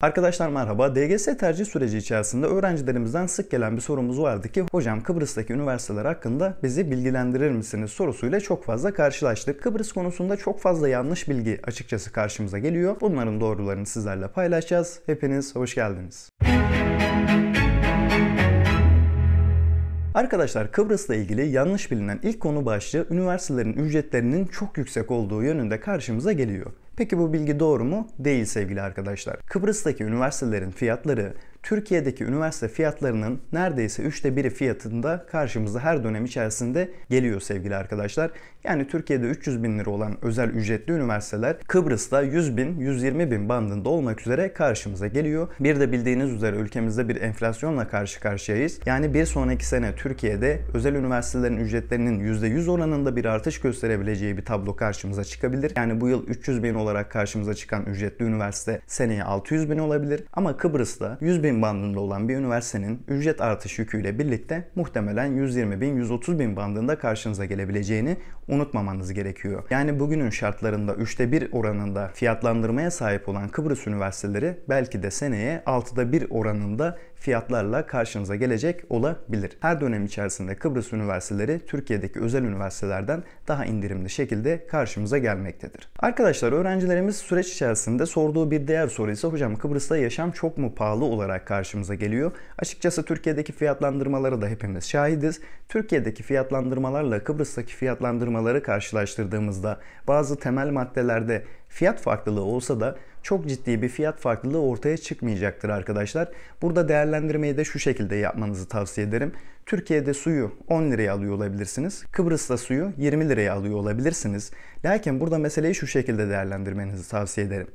Arkadaşlar merhaba. DGS tercih süreci içerisinde öğrencilerimizden sık gelen bir sorumuz vardı ki hocam Kıbrıs'taki üniversiteler hakkında bizi bilgilendirir misiniz sorusuyla çok fazla karşılaştık. Kıbrıs konusunda çok fazla yanlış bilgi açıkçası karşımıza geliyor. Bunların doğrularını sizlerle paylaşacağız. Hepiniz hoş geldiniz. Arkadaşlar Kıbrıs'la ilgili yanlış bilinen ilk konu başlığı üniversitelerin ücretlerinin çok yüksek olduğu yönünde karşımıza geliyor. Peki bu bilgi doğru mu? Değil sevgili arkadaşlar. Kıbrıs'taki üniversitelerin fiyatları Türkiye'deki üniversite fiyatlarının neredeyse üçte biri fiyatında karşımıza her dönem içerisinde geliyor sevgili arkadaşlar. Yani Türkiye'de 300 bin lira olan özel ücretli üniversiteler Kıbrıs'ta 100 bin, 120 bin bandında olmak üzere karşımıza geliyor. Bir de bildiğiniz üzere ülkemizde bir enflasyonla karşı karşıyayız. Yani bir sonraki sene Türkiye'de özel üniversitelerin ücretlerinin %100 oranında bir artış gösterebileceği bir tablo karşımıza çıkabilir. Yani bu yıl 300 bin olarak karşımıza çıkan ücretli üniversite seneye 600 bin olabilir. Ama Kıbrıs'ta 100 bin bin bandında olan bir üniversitenin ücret artış yüküyle birlikte muhtemelen 120 bin 130 bin bandında karşınıza gelebileceğini unutmamanız gerekiyor. Yani bugünün şartlarında 3'te 1 oranında fiyatlandırmaya sahip olan Kıbrıs üniversiteleri belki de seneye 6'da 1 oranında fiyatlarla karşınıza gelecek olabilir. Her dönem içerisinde Kıbrıs üniversiteleri Türkiye'deki özel üniversitelerden daha indirimli şekilde karşımıza gelmektedir. Arkadaşlar öğrencilerimiz süreç içerisinde sorduğu bir diğer soru ise hocam Kıbrıs'ta yaşam çok mu pahalı olarak karşımıza geliyor. Açıkçası Türkiye'deki fiyatlandırmaları da hepimiz şahidiz. Türkiye'deki fiyatlandırmalarla Kıbrıs'taki fiyatlandırmaları karşılaştırdığımızda bazı temel maddelerde fiyat farklılığı olsa da çok ciddi bir fiyat farklılığı ortaya çıkmayacaktır arkadaşlar. Burada değerlendirmeyi de şu şekilde yapmanızı tavsiye ederim. Türkiye'de suyu 10 liraya alıyor olabilirsiniz. Kıbrıs'ta suyu 20 liraya alıyor olabilirsiniz. Lakin burada meseleyi şu şekilde değerlendirmenizi tavsiye ederim.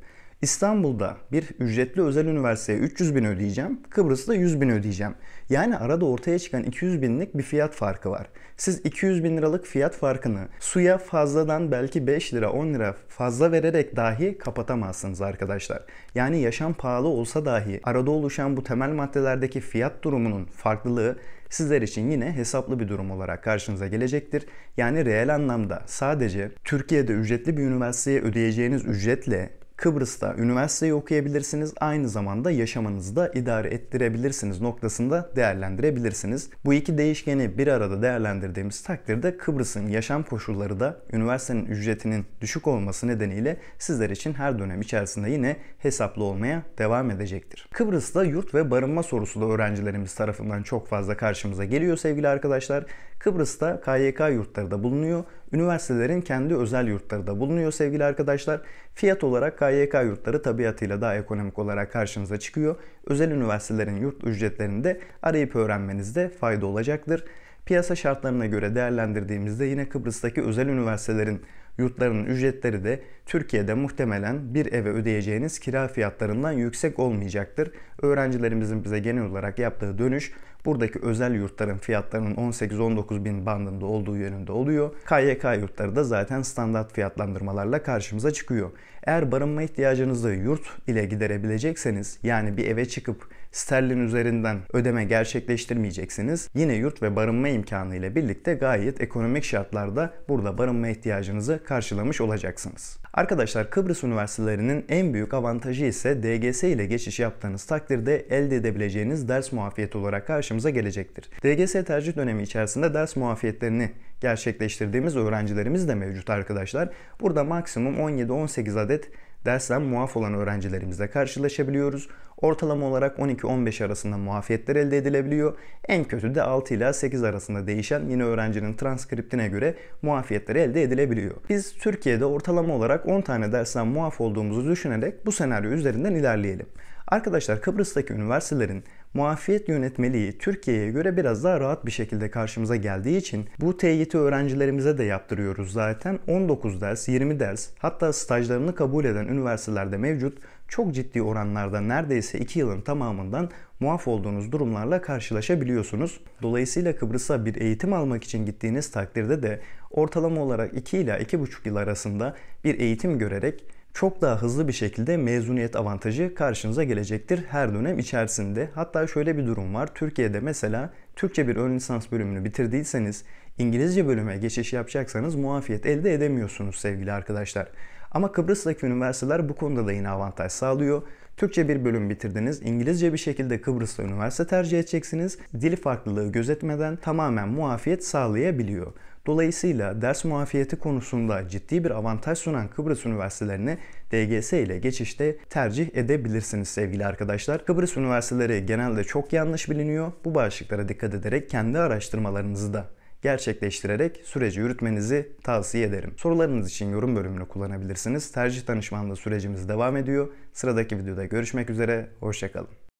İstanbul'da bir ücretli özel üniversiteye 300 bin ödeyeceğim, Kıbrıs'ta 100 bin ödeyeceğim. Yani arada ortaya çıkan 200 binlik bir fiyat farkı var. Siz 200 bin liralık fiyat farkını suya fazladan belki 5 lira 10 lira fazla vererek dahi kapatamazsınız arkadaşlar. Yani yaşam pahalı olsa dahi arada oluşan bu temel maddelerdeki fiyat durumunun farklılığı sizler için yine hesaplı bir durum olarak karşınıza gelecektir. Yani reel anlamda sadece Türkiye'de ücretli bir üniversiteye ödeyeceğiniz ücretle Kıbrıs'ta üniversiteyi okuyabilirsiniz. Aynı zamanda yaşamanızı da idare ettirebilirsiniz noktasında değerlendirebilirsiniz. Bu iki değişkeni bir arada değerlendirdiğimiz takdirde Kıbrıs'ın yaşam koşulları da üniversitenin ücretinin düşük olması nedeniyle sizler için her dönem içerisinde yine hesaplı olmaya devam edecektir. Kıbrıs'ta yurt ve barınma sorusu da öğrencilerimiz tarafından çok fazla karşımıza geliyor sevgili arkadaşlar. Kıbrıs'ta KYK yurtları da bulunuyor. Üniversitelerin kendi özel yurtları da bulunuyor sevgili arkadaşlar. Fiyat olarak KYK KYK yurtları tabiatıyla daha ekonomik olarak karşınıza çıkıyor. Özel üniversitelerin yurt ücretlerini de arayıp öğrenmenizde fayda olacaktır. Piyasa şartlarına göre değerlendirdiğimizde yine Kıbrıs'taki özel üniversitelerin yurtlarının ücretleri de Türkiye'de muhtemelen bir eve ödeyeceğiniz kira fiyatlarından yüksek olmayacaktır. Öğrencilerimizin bize genel olarak yaptığı dönüş Buradaki özel yurtların fiyatlarının 18-19 bin bandında olduğu yönünde oluyor. KYK yurtları da zaten standart fiyatlandırmalarla karşımıza çıkıyor. Eğer barınma ihtiyacınızı yurt ile giderebilecekseniz yani bir eve çıkıp sterlin üzerinden ödeme gerçekleştirmeyeceksiniz. Yine yurt ve barınma imkanı ile birlikte gayet ekonomik şartlarda burada barınma ihtiyacınızı karşılamış olacaksınız. Arkadaşlar Kıbrıs üniversitelerinin en büyük avantajı ise DGS ile geçiş yaptığınız takdirde elde edebileceğiniz ders muafiyeti olarak karşımıza gelecektir. DGS tercih dönemi içerisinde ders muafiyetlerini gerçekleştirdiğimiz öğrencilerimiz de mevcut arkadaşlar. Burada maksimum 17-18 adet dersten muaf olan öğrencilerimizle karşılaşabiliyoruz. Ortalama olarak 12-15 arasında muafiyetler elde edilebiliyor. En kötü de 6 ila 8 arasında değişen yine öğrencinin transkriptine göre muafiyetler elde edilebiliyor. Biz Türkiye'de ortalama olarak 10 tane dersten muaf olduğumuzu düşünerek bu senaryo üzerinden ilerleyelim. Arkadaşlar Kıbrıs'taki üniversitelerin muafiyet yönetmeliği Türkiye'ye göre biraz daha rahat bir şekilde karşımıza geldiği için bu teyiti öğrencilerimize de yaptırıyoruz zaten. 19 ders, 20 ders hatta stajlarını kabul eden üniversitelerde mevcut çok ciddi oranlarda neredeyse 2 yılın tamamından muaf olduğunuz durumlarla karşılaşabiliyorsunuz. Dolayısıyla Kıbrıs'a bir eğitim almak için gittiğiniz takdirde de ortalama olarak 2 ila 2,5 yıl arasında bir eğitim görerek çok daha hızlı bir şekilde mezuniyet avantajı karşınıza gelecektir her dönem içerisinde. Hatta şöyle bir durum var. Türkiye'de mesela Türkçe bir ön lisans bölümünü bitirdiyseniz İngilizce bölüme geçiş yapacaksanız muafiyet elde edemiyorsunuz sevgili arkadaşlar. Ama Kıbrıs'taki üniversiteler bu konuda da yine avantaj sağlıyor. Türkçe bir bölüm bitirdiniz, İngilizce bir şekilde Kıbrıs'ta üniversite tercih edeceksiniz. Dil farklılığı gözetmeden tamamen muafiyet sağlayabiliyor. Dolayısıyla ders muafiyeti konusunda ciddi bir avantaj sunan Kıbrıs üniversitelerini DGS ile geçişte tercih edebilirsiniz sevgili arkadaşlar. Kıbrıs üniversiteleri genelde çok yanlış biliniyor. Bu başlıklara dikkat ederek kendi araştırmalarınızı da gerçekleştirerek süreci yürütmenizi tavsiye ederim. Sorularınız için yorum bölümünü kullanabilirsiniz. Tercih danışmanlığı sürecimiz devam ediyor. Sıradaki videoda görüşmek üzere, hoşçakalın.